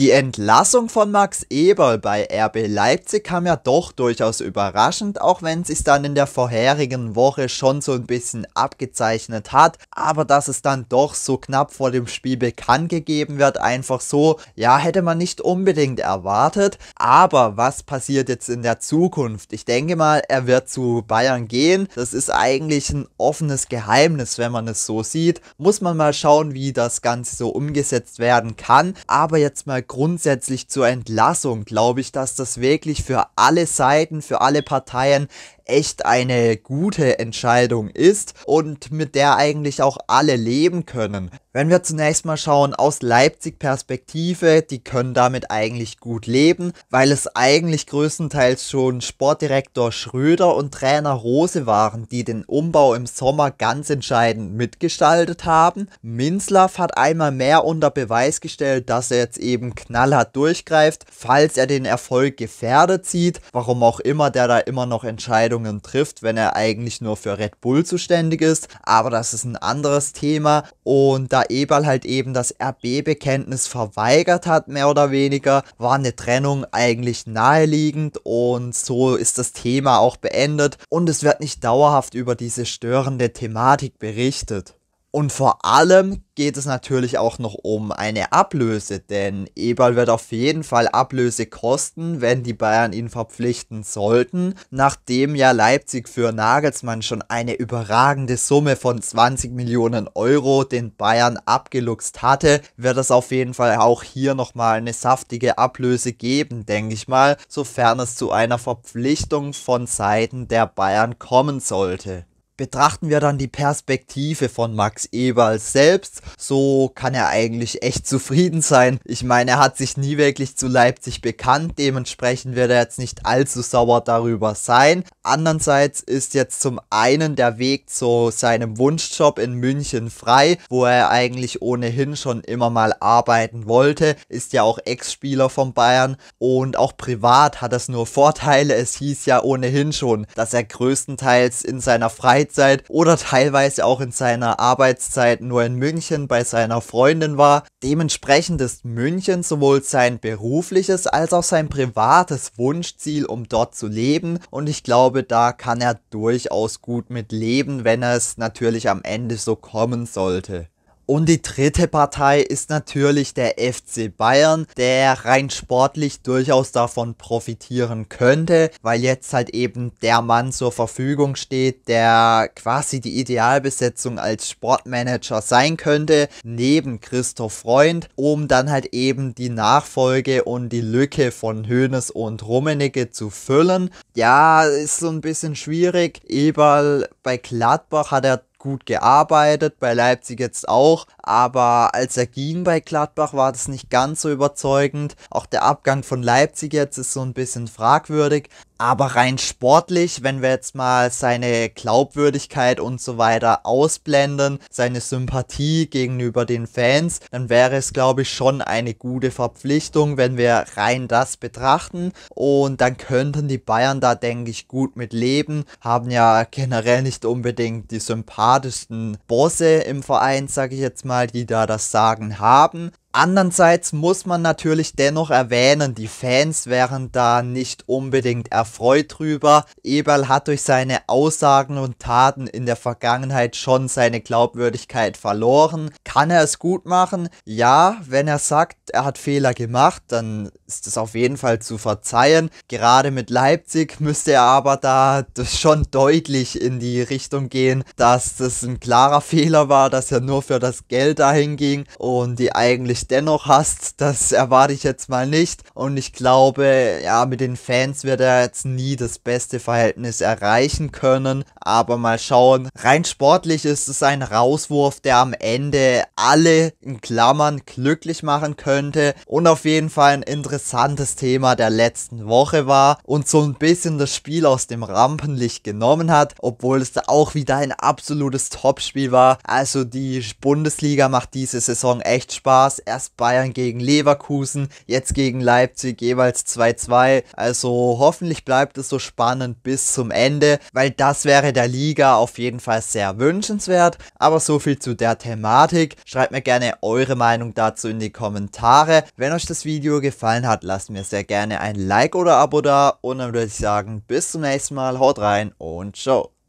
Die Entlassung von Max Eberl bei RB Leipzig kam ja doch durchaus überraschend, auch wenn es sich dann in der vorherigen Woche schon so ein bisschen abgezeichnet hat. Aber dass es dann doch so knapp vor dem Spiel bekannt gegeben wird, einfach so, ja, hätte man nicht unbedingt erwartet. Aber was passiert jetzt in der Zukunft? Ich denke mal, er wird zu Bayern gehen. Das ist eigentlich ein offenes Geheimnis, wenn man es so sieht. Muss man mal schauen, wie das Ganze so umgesetzt werden kann. Aber jetzt mal grundsätzlich zur Entlassung, glaube ich, dass das wirklich für alle Seiten, für alle Parteien echt eine gute Entscheidung ist und mit der eigentlich auch alle leben können. Wenn wir zunächst mal schauen aus Leipzig Perspektive, die können damit eigentlich gut leben, weil es eigentlich größtenteils schon Sportdirektor Schröder und Trainer Rose waren, die den Umbau im Sommer ganz entscheidend mitgestaltet haben. Minzlaff hat einmal mehr unter Beweis gestellt, dass er jetzt eben knallhart durchgreift, falls er den Erfolg gefährdet sieht, warum auch immer der da immer noch Entscheidungen Entscheidungen trifft, wenn er eigentlich nur für Red Bull zuständig ist. Aber das ist ein anderes Thema. Und da Eberl halt eben das RB-Bekenntnis verweigert hat, mehr oder weniger, war eine Trennung eigentlich naheliegend. Und so ist das Thema auch beendet. Und es wird nicht dauerhaft über diese störende Thematik berichtet. Und vor allem geht es natürlich auch noch um eine Ablöse, denn Eberl wird auf jeden Fall Ablöse kosten, wenn die Bayern ihn verpflichten sollten, nachdem ja Leipzig für Nagelsmann schon eine überragende Summe von 20 Millionen Euro den Bayern abgeluchst hatte, wird es auf jeden Fall auch hier nochmal eine saftige Ablöse geben, denke ich mal, sofern es zu einer Verpflichtung von Seiten der Bayern kommen sollte betrachten wir dann die Perspektive von Max Eberl selbst, so kann er eigentlich echt zufrieden sein. Ich meine, er hat sich nie wirklich zu Leipzig bekannt, dementsprechend wird er jetzt nicht allzu sauer darüber sein. Andererseits ist jetzt zum einen der Weg zu seinem Wunschjob in München frei, wo er eigentlich ohnehin schon immer mal arbeiten wollte, ist ja auch Ex-Spieler von Bayern und auch privat hat das nur Vorteile. Es hieß ja ohnehin schon, dass er größtenteils in seiner Freizeit Freizeit oder teilweise auch in seiner Arbeitszeit nur in München bei seiner Freundin war. Dementsprechend ist München sowohl sein berufliches als auch sein privates Wunschziel, um dort zu leben. Und ich glaube, da kann er durchaus gut mit leben, wenn es natürlich am Ende so kommen sollte. Und die dritte Partei ist natürlich der FC Bayern, der rein sportlich durchaus davon profitieren könnte, weil jetzt halt eben der Mann zur Verfügung steht, der quasi die Idealbesetzung als Sportmanager sein könnte, neben Christoph Freund, um dann halt eben die Nachfolge und die Lücke von Hoeneß und Rummenigge zu füllen. Ja, ist so ein bisschen schwierig. Eberl bei Gladbach hat er gut gearbeitet, bei Leipzig jetzt auch, aber als er ging bei Gladbach war das nicht ganz so überzeugend. Auch der Abgang von Leipzig jetzt ist so ein bisschen fragwürdig. Aber rein sportlich, wenn wir jetzt mal seine Glaubwürdigkeit und so weiter ausblenden, seine Sympathie gegenüber den Fans, dann wäre es, glaube ich, schon eine gute Verpflichtung, wenn wir rein das betrachten. Und dann könnten die Bayern da, denke ich, gut mit leben. Haben ja generell nicht unbedingt die sympathischsten Bosse im Verein, sage ich jetzt mal, die da das Sagen haben. Andererseits muss man natürlich dennoch erwähnen, die Fans wären da nicht unbedingt erfreut drüber. Eberl hat durch seine Aussagen und Taten in der Vergangenheit schon seine Glaubwürdigkeit verloren. Kann er es gut machen? Ja, wenn er sagt, er hat Fehler gemacht, dann ist es auf jeden Fall zu verzeihen. Gerade mit Leipzig müsste er aber da schon deutlich in die Richtung gehen, dass das ein klarer Fehler war, dass er nur für das Geld dahin ging und die eigentlich mich dennoch hasst, das erwarte ich jetzt mal nicht. Und ich glaube, ja, mit den Fans wird er jetzt nie das beste Verhältnis erreichen können. Aber mal schauen. Rein sportlich ist es ein Rauswurf, der am Ende alle in Klammern glücklich machen könnte. Und auf jeden Fall ein interessantes Thema der letzten Woche war und so ein bisschen das Spiel aus dem Rampenlicht genommen hat, obwohl es da auch wieder ein absolutes Topspiel war. Also die Bundesliga macht diese Saison echt Spaß. Erst Bayern gegen Leverkusen, jetzt gegen Leipzig jeweils 2-2. Also hoffentlich bleibt es so spannend bis zum Ende, weil das wäre der Liga auf jeden Fall sehr wünschenswert. Aber so viel zu der Thematik. Schreibt mir gerne eure Meinung dazu in die Kommentare. Wenn euch das Video gefallen hat, lasst mir sehr gerne ein Like oder Abo da. Und dann würde ich sagen, bis zum nächsten Mal. Haut rein und ciao.